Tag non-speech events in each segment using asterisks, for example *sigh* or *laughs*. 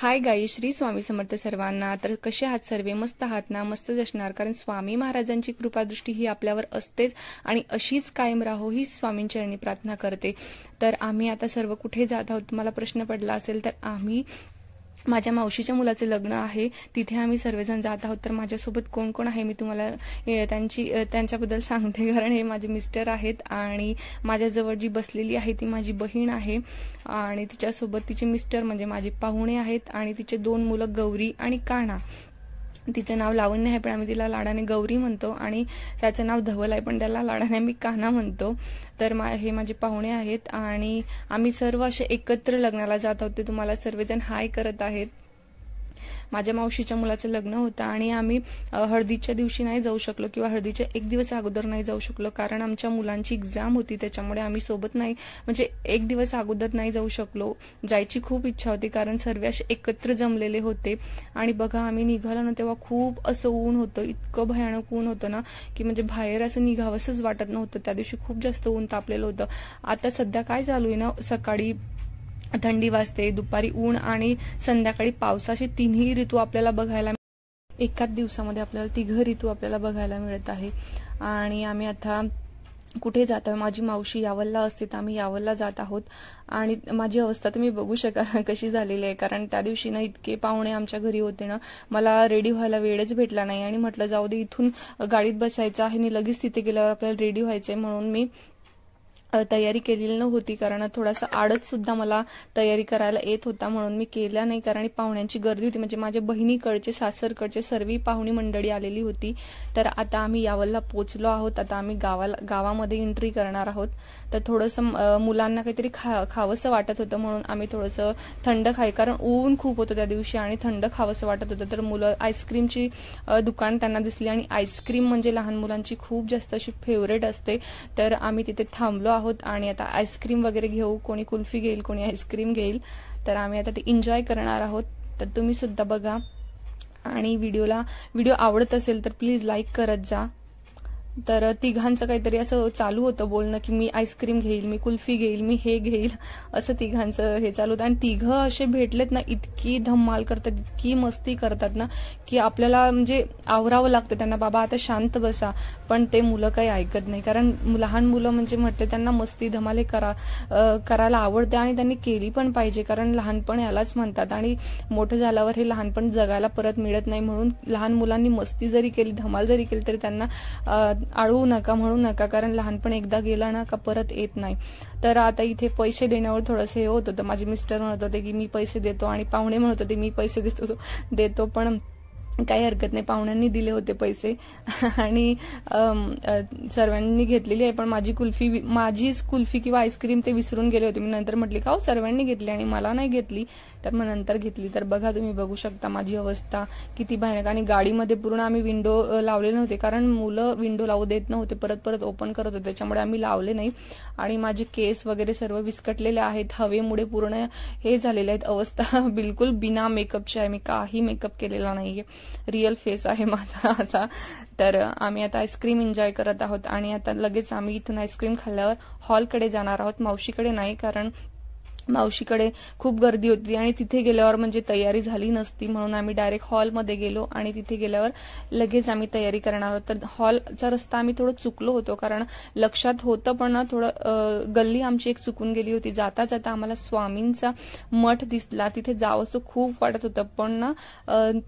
हाय गाई श्री स्वामी समर्थ सर्वांना तर कसे आहात सर्वे मस्त आहात ना मस्त असणार कारण स्वामी महाराजांची कृपादृष्टी ही आपल्यावर असतेच आणि अशीच कायम राहो ही स्वामींच्या प्रार्थना करते तर आम्ही आता सर्व कुठे जात आहोत तुम्हाला प्रश्न पडला असेल तर आम्ही माझ्या मावशीच्या मुलाचे लग्न आहे तिथे आम्ही सर्वजण जात आहोत तर माझ्यासोबत कोण कोण आहे मी तुम्हाला त्यांची त्यांच्याबद्दल सांगते कारण हे माझे मिस्टर आहेत आणि माझ्याजवळ जी बसलेली आहे ती माझी बहीण आहे आणि तिच्यासोबत तिचे मिस्टर म्हणजे माझे पाहुणे आहेत आणि तिचे दोन मुलं गौरी आणि काना तिचं नाव लावण्य आहे पण आम्ही तिला लाडाने गौरी म्हणतो आणि त्याचं नाव धवल आहे पण त्याला लाडाने मी कान्हा म्हणतो तर मा हे माझे पाहुणे आहेत आणि आम्ही सर्व असे एकत्र लग्नाला जात होते तुम्हाला सर्वजण हाय करत आहेत माझ्या मावशीच्या मुलाचं लग्न होतं आणि आम्ही हळदीच्या दिवशी नाही जाऊ शकलो किंवा हळदीच्या एक दिवस अगोदर नाही जाऊ शकलो कारण आमच्या मुलांची एक्झाम होती त्याच्यामुळे आम्ही सोबत नाही म्हणजे एक दिवस अगोदर नाही जाऊ शकलो जायची खूप इच्छा होती कारण सर्व एकत्र जमलेले होते आणि बघा आम्ही निघालो ना तेव्हा खूप असं ऊन होतं इतकं भयानक ऊन होतं ना की म्हणजे बाहेर असं निघावंसंच वाटत नव्हतं त्या दिवशी खूप जास्त ऊन तापलेलं होतं आता सध्या काय चालू आहे ना सकाळी थंडी वाजते दुपारी ऊन आणि संध्याकाळी पावसाशी तिन्ही ऋतू आपल्याला बघायला एकाच दिवसामध्ये आपल्याला तिघ ऋतू आपल्याला बघायला मिळत आहे आणि आम्ही आता कुठे जात माझी मावशी यावलला असते तर आम्ही यावलला जात आहोत आणि माझी अवस्था तुम्ही बघू शकाल कशी झालेली आहे कारण त्या दिवशी ना इतके पाहुणे आमच्या घरी होते ना मला रेडी व्हायला वेळच भेटला नाही आणि म्हटलं जाऊ दे इथून गाडीत बसायचं आहे आणि लगेच तिथे गेल्यावर आपल्याला रेडी व्हायचंय म्हणून मी तयारी केलेली नव्हती कारण थोडासा आडच सुद्धा मला तयारी करायला येत होता म्हणून मी केला नाही कारण पाहुण्यांची गर्दी होती म्हणजे माझ्या बहिणीकडचे सासरकडचे सर्व पाहुणी मंडळी आलेली होती तर आता आम्ही यावलला पोचलो आहोत आता आम्ही गावाला गावामध्ये एंट्री करणार आहोत तर थोडंसं मुलांना काहीतरी खा खावंसं वाटत होतं म्हणून आम्ही थोडंसं थंड खाई कारण ऊन खूप होतं त्या दिवशी आणि थंड खावंसं वाटत होतं तर मुलं आईस्क्रीमची दुकान त्यांना दिसली आणि आईस्क्रीम म्हणजे लहान मुलांची खूप जास्त अशी फेवरेट असते तर आम्ही तिथे थांबलो आहोत आणि आता आईस्क्रीम वगैरे घेऊ कोणी कुल्फी घेईल कोणी आईस्क्रीम घेईल तर आम्ही आता ते एन्जॉय करणार आहोत तर तुम्ही सुद्धा बघा आणि व्हिडिओला व्हिडिओ आवडत असेल तर प्लीज लाईक करत जा तर तिघांचं काहीतरी असं चालू होतं बोलणं की मी आईस्क्रीम घेईल मी कुल्फी घेईल मी हे घेईल असं तिघांचं हे चालू होतं आणि तिघं असे भेटलेत ना इतकी धम्माल करतात इतकी मस्ती करतात ना की आपल्याला म्हणजे आवरावं लागतं त्यांना बाबा आता शांत बसा पण ते मुलं काही ऐकत नाही कारण लहान मुलं म्हणजे म्हटले त्यांना मस्ती धमाले करा करायला आवडते आणि त्यांनी केली पण पाहिजे कारण लहानपण यालाच म्हणतात आणि मोठं झाल्यावर हे लहानपण जगायला परत मिळत नाही म्हणून लहान मुलांनी मस्ती जरी केली धमाल जरी केली तरी त्यांना आळू नका म्हणू नका कारण लहानपण एकदा गेला ना का परत येत नाही तर आता इथे पैसे देण्यावर थोडंसं हे होत होतं माझे मिस्टर म्हणत होते की मी पैसे देतो आणि पाहुणे म्हणत होते मी पैसे देतो देतो पण काही हरकत नाही पाहुण्यांनी दिले होते पैसे *laughs* आणि सर्वांनी घेतलेली आहे पण माझी कुल्फी माझीच कुल्फी किंवा आईस्क्रीम ते विसरून गेले होते मी नंतर म्हटली का हो सर्वांनी घेतली आणि मला नाही घेतली तर मग नंतर घेतली तर बघा तुम्ही बघू शकता माझी अवस्था किती भयानक आणि गाडीमध्ये पूर्ण आम्ही विंडो लावले नव्हते कारण मुलं विंडो लावू देत नव्हते परत परत ओपन करत होते त्याच्यामुळे आम्ही लावले नाही आणि माझे केस वगैरे सर्व विस्कटलेले आहेत हवेमुळे पूर्ण हे झालेले आहेत अवस्था *laughs* बिलकुल बिना मेकअपची आहे मी काही मेकअप केलेला नाहीये रिअल फेस आहे माझा असा तर आम्ही आता आईस्क्रीम एन्जॉय करत आहोत आणि आता लगेच आम्ही इथून आईस्क्रीम खाल्ल्यावर हॉलकडे जाणार आहोत मावशीकडे नाही कारण मावशीकडे खूप गर्दी होती आणि तिथे गेल्यावर म्हणजे तयारी झाली नसती म्हणून आम्ही डायरेक्ट हॉलमध्ये गेलो आणि तिथे गेल्यावर लगेच आम्ही तयारी करणार होतो तर हॉलचा रस्ता आम्ही थोडं चुकलो होतो कारण लक्षात होतं पण थोडं गल्ली आमची एक चुकून गेली होती जाता जाता आम्हाला स्वामींचा मठ दिसला तिथे जावंसं खूप वाटत होतं पण ना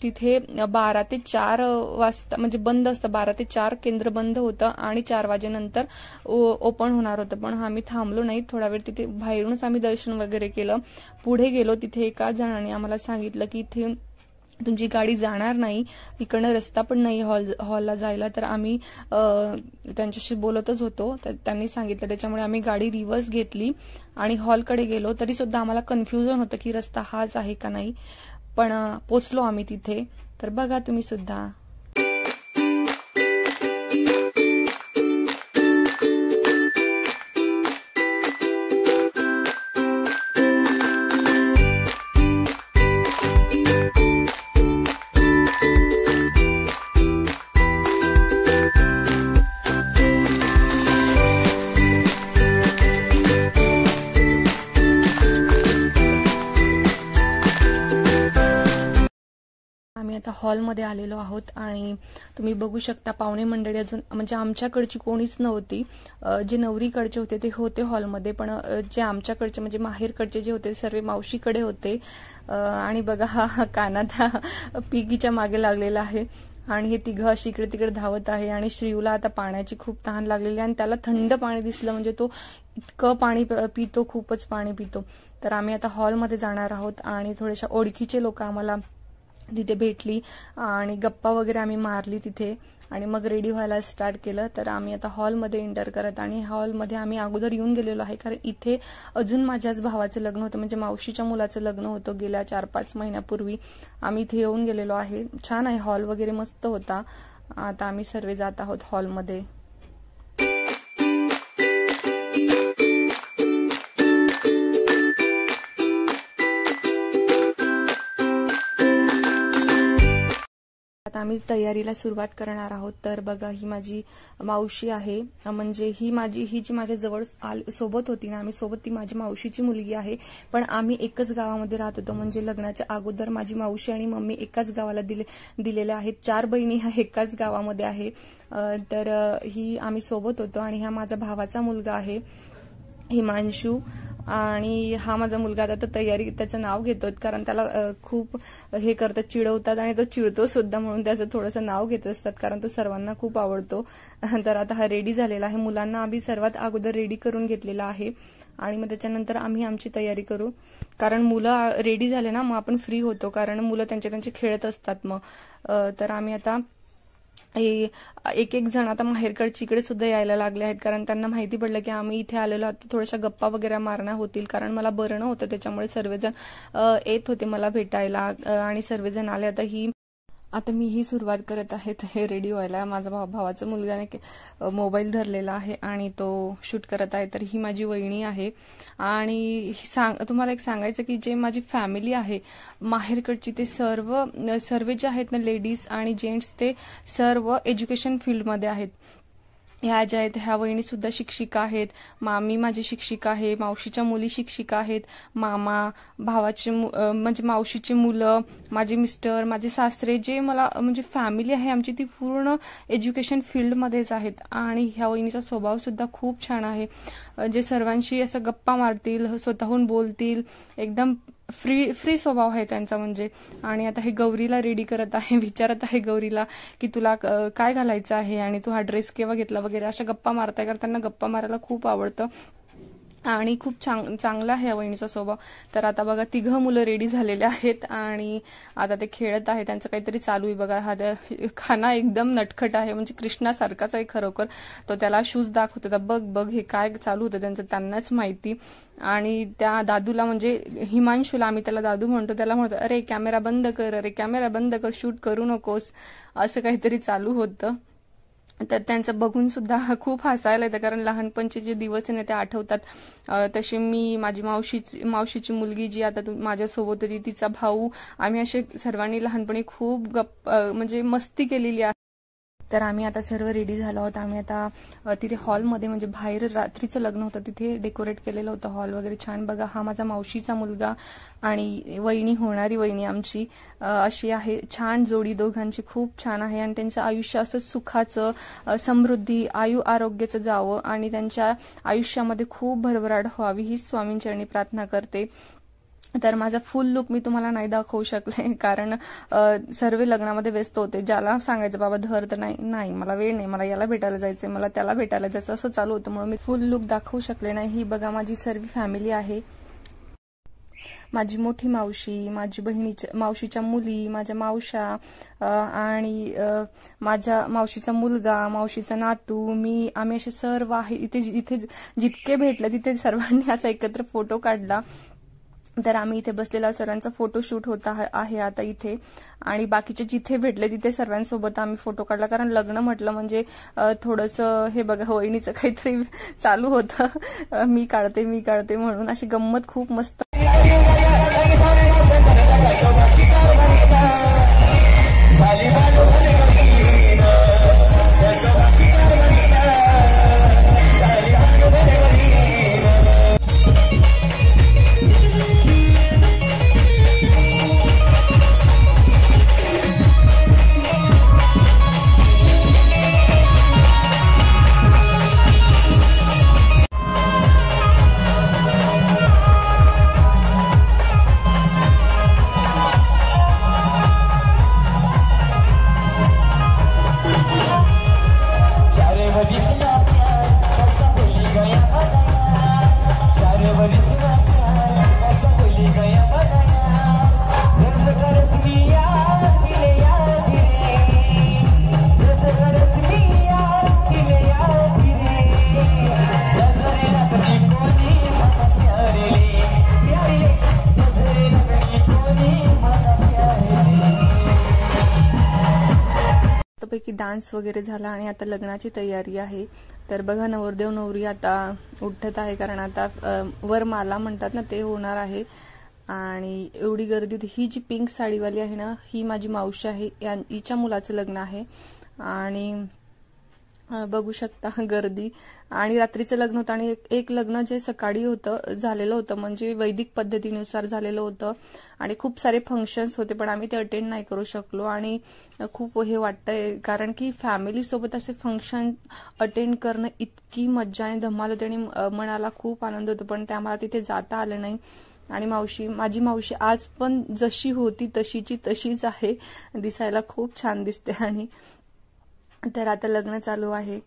तिथे बारा ते चार वाजता म्हणजे बंद असतं बारा ते चार केंद्र बंद होतं आणि चार वाजेनंतर ओपन होणार होतं पण आम्ही थांबलो नाही थोडा वेळ तिथे बाहेरूनच आम्ही दर्शन वगैरे वगैरे केलं पुढे गेलो तिथे एका जणाने आम्हाला सांगितलं की इथे तुमची गाडी जाणार नाही इकडनं रस्ता पण नाही हॉल हॉलला जायला तर आम्ही त्यांच्याशी बोलतच होतो तर त्यांनी सांगितलं त्याच्यामुळे आम्ही गाडी रिव्हर्स घेतली आणि हॉलकडे गेलो तरी सुद्धा आम्हाला कन्फ्युजन होतं की रस्ता हाच आहे का नाही पण पोचलो आम्ही तिथे तर बघा तुम्ही सुद्धा आमच्या हॉलमध्ये आलेलो आहोत आणि तुम्ही बघू शकता पाहुणे मंडळी अजून म्हणजे आमच्याकडची कोणीच नव्हती जे नवरीकडचे होते ते होते हॉलमध्ये पण जे आमच्याकडचे म्हणजे माहेरकडचे जे होते सर्व मावशीकडे होते आणि बघा हा त्या पिगीच्या मागे लागलेला आहे आणि हे तिघं अशी इकडे तिकडे धावत आहे आणि श्रीयूला आता पाण्याची खूप तहान लागलेली आणि त्याला थंड पाणी दिसलं म्हणजे तो इतकं पाणी पितो खूपच पाणी पितो तर आम्ही आता हॉलमध्ये जाणार आहोत आणि थोडेशा ओळखीचे लोक आम्हाला तिथे भेटली आणि गप्पा वगैरे आम्ही मारली तिथे आणि मग रेडी व्हायला स्टार्ट केलं तर आम्ही आता हॉलमध्ये एंटर करत आणि हॉलमध्ये आम्ही अगोदर येऊन गेलेलो आहे कारण इथे अजून माझ्याच भावाचं लग्न होतं म्हणजे मावशीच्या मुलाचं लग्न होतं गेल्या चार पाच महिन्यापूर्वी आम्ही इथे येऊन गेलेलो आहे छान आहे हॉल वगैरे मस्त होता आता आम्ही सर्व जात आहोत हॉलमध्ये आम्ही तयारीला सुरुवात करणार आहोत तर बघा ही माझी मावशी आहे म्हणजे ही माझी ही जी माझ्या जवळ सोबत होती ना आम्ही सोबत ती माझी मावशीची मुलगी आहे पण आम्ही एकच गावामध्ये राहत होतो म्हणजे लग्नाच्या अगोदर माझी मावशी आणि मम्मी एकाच गावाला दिले दिलेल्या आहेत चार बहिणी ह्या एकाच गावामध्ये आहे तर ही आम्ही सोबत होतो आणि हा माझा भावाचा मुलगा आहे हिमांशू आणि हा माझा मुलगा आता तयारी त्याचं नाव घेतो कारण त्याला खूप हे करतात चिडवतात आणि तो चिडतो सुद्धा म्हणून त्याचं थोडंसं नाव घेत असतात कारण तो सर्वांना खूप आवडतो *laughs* तर आता हा रेडी झालेला आहे मुलांना आम्ही सर्वात अगोदर रेडी करून घेतलेला आहे आणि मग त्याच्यानंतर आम्ही आमची तयारी करू कारण मुलं रेडी झाले ना मग आपण फ्री होतो कारण मुलं त्यांचे त्यांचे खेळत असतात मग तर आम्ही आता एक एक जण आता माहेरकडची इकडे सुद्धा यायला लागले आहेत कारण त्यांना माहिती पडलं की आम्ही इथे आलेलो आहोत थोड्याशा गप्पा वगैरे मारना होतील कारण मला बरं नव्हतं त्याच्यामुळे सर्वजण येत होते मला भेटायला आणि सर्वजण आले आता ही आता मी ही सुरुवात करत आहे हे रेडिओ व्हायला माझा भाव भावाचा मुलगाने मोबाईल धरलेला आहे आणि तो शूट करत आहे तर ही माझी वहिणी आहे आणि सांग तुम्हाला एक सांगायचं की जे माझी फॅमिली आहे माहेरकडची ते सर्व सर्व जे आहेत ना लेडीज आणि जेंट्स ते सर्व एज्युकेशन फील्डमध्ये आहेत ह्या ज्या आहेत ह्या वहिणी सुद्धा शिक्षिका आहेत मामी माझी शिक्षिका आहे मावशीच्या मुली शिक्षिका आहेत मामा भावाचे म्हणजे मावशीची मुलं माझे मिस्टर माझे सासरे जे मला म्हणजे फॅमिली आहे आमची ती पूर्ण एज्युकेशन फील्डमध्येच आहेत आणि ह्या वहिनीचा स्वभाव सुद्धा खूप छान आहे जे सर्वांशी असं गप्पा मारतील स्वतःहून बोलतील एकदम फ्री फ्री स्वभाव आहे त्यांचा म्हणजे आणि आता हे गौरीला रेडी करत आहे *laughs* विचारत आहे गौरीला की तुला काय घालायचं आहे आणि तू हा ड्रेस केव्हा घेतला वगैरे अशा गप्पा मारताय कारण त्यांना गप्पा मारायला खूप आवडतं आणि खूप चांग चांगला आहे या स्वभाव तर आता बघा तिघं मुलं रेडी झालेले आहेत आणि आता ते खेळत आहे त्यांचं काहीतरी चालू आहे बघा हा खाना एकदम नटखट आहे म्हणजे कृष्णासारखाच आहे खरोखर तो त्याला शूज दाखवतो तर बघ बघ हे काय चालू होतं त्यांचं त्यांनाच माहिती आणि त्या दादूला म्हणजे हिमांशूला आम्ही त्याला दादू म्हणतो त्याला म्हणतो अरे कॅमेरा बंद कर अरे कॅमेरा बंद कर शूट करू नकोस असं काहीतरी चालू होतं तर त्यांचं बघून सुद्धा *laughs* खूप हसायला येतं कारण लहानपणचे जे दिवस आहे ना ते आठवतात तसे मी माझी मावशीची मावशीची मुलगी जी आता माझ्यासोबत होती तिचा भाऊ आम्ही असे सर्वांनी लहानपणी खूप गप्प म्हणजे मस्ती केलेली आहे तर आम्ही आता सर्व रेडी झालो आहोत आम्ही आता तिथे हॉलमध्ये म्हणजे बाहेर रात्रीचं लग्न होतं तिथे डेकोरेट केलेलं होतं हॉल वगैरे छान बघा हा माझा मावशीचा मुलगा आणि वहिनी होणारी वहिनी आमची अशी आहे छान जोडी दोघांची खूप छान आहे आणि त्यांचं आयुष्य असं सुखाचं समृद्धी आयु आरोग्याचं जावं आणि त्यांच्या आयुष्यामध्ये खूप भरभराट व्हावी हीच स्वामींचरणी प्रार्थना करते तर माझा फुल लुक मी तुम्हाला नाही दाखवू शकले *laughs* कारण सर्व लग्नामध्ये व्यस्त होते ज्याला सांगायचं बाबा धर तर नाही नाही मला वेळ नाही मला याला भेटायला जायचंय मला त्याला भेटायला जायचं असं चालू होतं म्हणून मी फुल लुक दाखवू शकले नाही ही बघा माझी सर्व फॅमिली आहे माझी मोठी मावशी माझी बहिणीच्या मावशीच्या मुली माझ्या मावशा आणि माझ्या मावशीचा मुलगा मावशीचा नातू मी आम्ही असे सर्व आहे इथे इथे जितके भेटले तिथे सर्वांनी असा एकत्र फोटो काढला तर आम्ही इथे बसलेला सरांचा फोटोशूट होता आहे आता इथे आणि बाकीचे जिथे भेटले तिथे सर्वांसोबत आम्ही फोटो काढला कारण लग्न म्हटलं म्हणजे थोडंसं हे बघा वहिनीचं *laughs* काहीतरी चालू होतं मी काढते मी काढते म्हणून अशी गंमत खूप मस्त डान्स वगैरे झाला आणि आता लग्नाची तयारी आहे तर बघा नवरदेव नवरी आता उठत आहे कारण आता माला म्हणतात ना ते होणार आहे आणि एवढी गर्दी होती ही जी पिंक साडीवाली आहे ना ही माझी मावशी आहे हिच्या मुलाचं लग्न आहे आणि बघू शकता *laughs* गर्दी आणि रात्रीचं लग्न होतं आणि एक लग्न जे सकाळी होतं झालेलं होतं म्हणजे वैदिक पद्धतीनुसार झालेलं होतं आणि खूप सारे फंक्शन्स होते पण आम्ही ते अटेंड नाही करू शकलो आणि खूप हे वाटतंय कारण की फॅमिलीसोबत असे फंक्शन अटेंड करणं इतकी मज्जा आणि धमाल होते आणि मनाला खूप आनंद होतो पण ते आम्हाला तिथे जाता आलं नाही आणि मावशी माझी मावशी आज पण जशी होती तशीची तशीच आहे दिसायला खूप छान दिसते आणि तर आता लग्न चालू आहे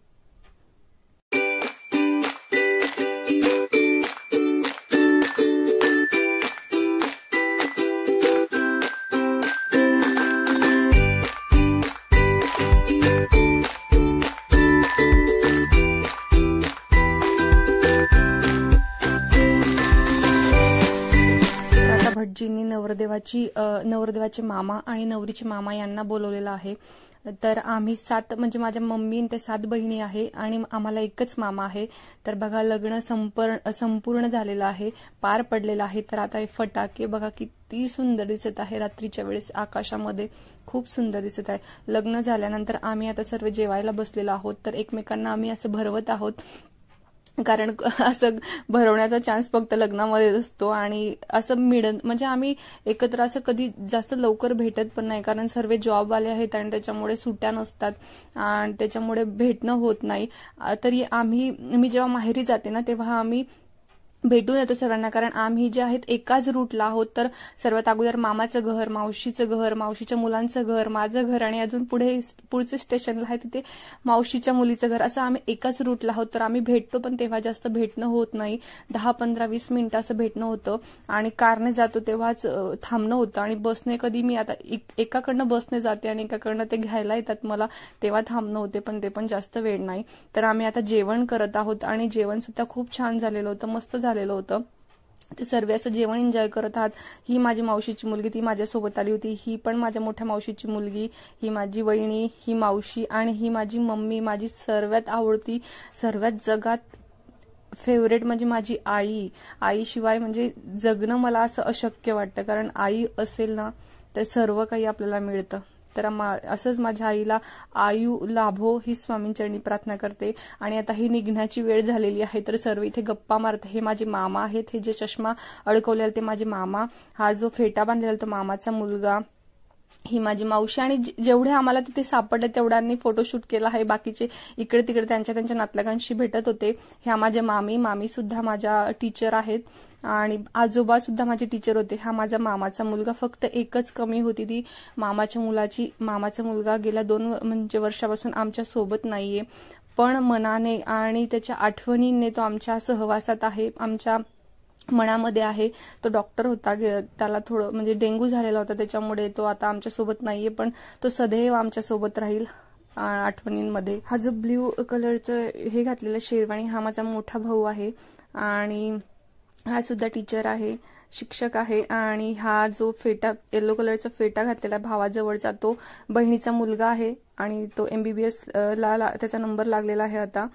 भटजींनी नवरदेवाची नवरदेवाचे मामा आणि नवरीचे मामा यांना बोलवलेलं आहे तर आम्ही सात म्हणजे माझ्या मम्मी ते सात बहिणी आहे आणि आम्हाला एकच मामा आहे तर बघा लग्न संपूर्ण झालेलं आहे पार पडलेलं आहे तर आता हे फटाके बघा किती सुंदर दिसत आहे रात्रीच्या वेळेस आकाशामध्ये खूप सुंदर दिसत आहे लग्न झाल्यानंतर आम्ही आता सर्व जेवायला बसलेलो आहोत तर एकमेकांना आम्ही असं भरवत आहोत कारण *laughs* असं भरवण्याचा चान्स फक्त लग्नामध्येच असतो आणि असं मिळत म्हणजे आम्ही एकत्र असं कधी जास्त लवकर भेटत पण नाही कारण सर्व जॉबवाले आहेत आणि त्याच्यामुळे सुट्या नसतात आणि त्याच्यामुळे भेटणं होत नाही तरी आम्ही मी जेव्हा माहेरी जाते ना तेव्हा आम्ही भेटून येतो सर्वांना कारण आम्ही जे आहेत एकाच रूटला आहोत तर सर्वात अगोदर मामाचं घर मावशीचं घर मावशीच्या मुलांचं घर माझं घर आणि अजून पुढे पुढचे स्टेशनला आहे तिथे मावशीच्या मुलीचं घर असं आम्ही एकाच रूटला आहोत तर आम्ही भेटतो पण तेव्हा जास्त भेटणं होत नाही दहा पंधरा वीस मिनिटं असं भेटणं होतं आणि कारने जातो तेव्हाच थांबणं होतं आणि बसने कधी मी आता एकाकडनं बसने जाते आणि एकाकडनं ते घ्यायला येतात मला तेव्हा थांबणं होते पण ते पण जास्त वेळ नाही तर आम्ही आता जेवण करत आहोत आणि जेवण सुद्धा खूप छान झालेलं होतं मस्त झालं झालेलं होतं ते सर्व असं जेवण एन्जॉय करत आहात ही माझी मावशीची मुलगी ती माझ्यासोबत आली होती ही पण माझ्या मोठ्या मावशीची मुलगी ही माझी वहिणी ही मावशी आणि ही माझी मम्मी माझी सर्वात आवडती सर्वात जगात फेवरेट म्हणजे माझी आई आईशिवाय म्हणजे जगणं मला असं अशक्य वाटतं कारण आई असेल ना तर सर्व काही आपल्याला मिळतं तर असंच माझ्या आईला आयु लाभो ही स्वामींचरणी प्रार्थना करते आणि आता ही निघण्याची वेळ झालेली आहे तर सर्व इथे गप्पा मारत हे माझे मामा आहेत हे जे चष्मा अडकवलेला ते माझे मामा हा जो फेटा बांधलेला तो मामाचा मुलगा ही माझी मावशी आणि जेवढे आम्हाला तिथे सापडले तेवढ्यांनी फोटोशूट केला आहे बाकीचे इकडे तिकडे त्यांच्या त्यांच्या नातलगांशी भेटत होते ह्या माझ्या मामी मामी सुद्धा माझ्या टीचर आहेत आणि आजोबा सुद्धा माझे टीचर होते हा माझा मामाचा मुलगा फक्त एकच कमी होती ती मामाच्या मुलाची मामाचा मुलगा गेल्या दोन म्हणजे वर्षापासून आमच्या सोबत नाहीये पण मनाने आणि त्याच्या आठवणींनी तो आमच्या सहवासात आहे आमच्या मनामध्ये आहे तो डॉक्टर होता त्याला थोडं म्हणजे डेंग्यू झालेला होता त्याच्यामुळे तो आता आमच्यासोबत नाहीये पण तो सदैव आमच्यासोबत राहील आठवणींमध्ये हा जो ब्ल्यू कलरचं हे घातलेला शेरवाणी हा माझा मोठा भाऊ आहे आणि हा सुद्धा टीचर आहे शिक्षक आहे आणि हा जो फेटा येलो कलरचा फेटा घातलेला भावाजवळचा तो बहिणीचा मुलगा आहे आणि तो एमबीबीएस ला त्याचा नंबर लागलेला आहे आता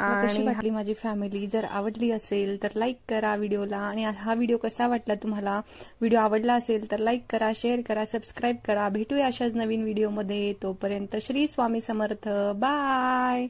कशी वाटली माझी फॅमिली जर आवडली असेल तर लाईक करा व्हिडिओला आणि हा व्हिडिओ कसा वाटला तुम्हाला व्हिडिओ आवडला असेल तर लाईक करा शेअर करा सबस्क्राईब करा भेटूया अशाच नवीन व्हिडिओमध्ये तोपर्यंत श्री स्वामी समर्थ बाय